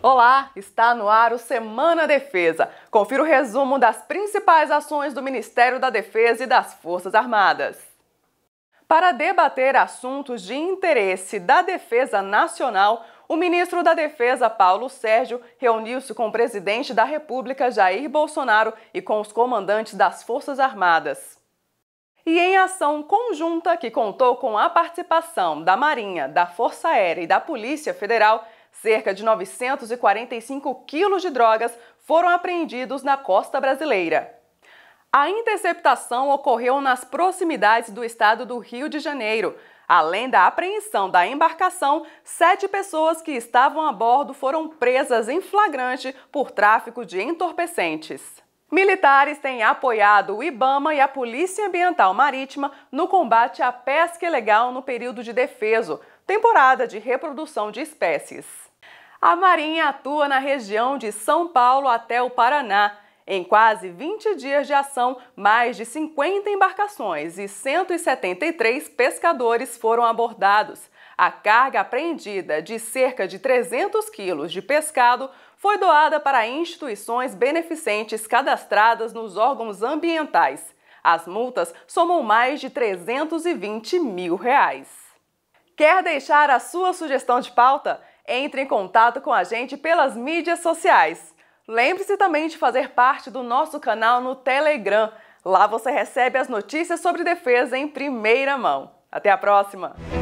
Olá, está no ar o Semana Defesa. Confira o resumo das principais ações do Ministério da Defesa e das Forças Armadas. Para debater assuntos de interesse da defesa nacional, o ministro da Defesa, Paulo Sérgio, reuniu-se com o presidente da República, Jair Bolsonaro, e com os comandantes das Forças Armadas. E em ação conjunta, que contou com a participação da Marinha, da Força Aérea e da Polícia Federal, Cerca de 945 quilos de drogas foram apreendidos na costa brasileira. A interceptação ocorreu nas proximidades do estado do Rio de Janeiro. Além da apreensão da embarcação, sete pessoas que estavam a bordo foram presas em flagrante por tráfico de entorpecentes. Militares têm apoiado o IBAMA e a Polícia Ambiental Marítima no combate à pesca ilegal no período de defeso, temporada de reprodução de espécies. A Marinha atua na região de São Paulo até o Paraná. Em quase 20 dias de ação, mais de 50 embarcações e 173 pescadores foram abordados. A carga apreendida de cerca de 300 quilos de pescado foi doada para instituições beneficentes cadastradas nos órgãos ambientais. As multas somam mais de 320 mil reais. Quer deixar a sua sugestão de pauta? entre em contato com a gente pelas mídias sociais. Lembre-se também de fazer parte do nosso canal no Telegram. Lá você recebe as notícias sobre defesa em primeira mão. Até a próxima!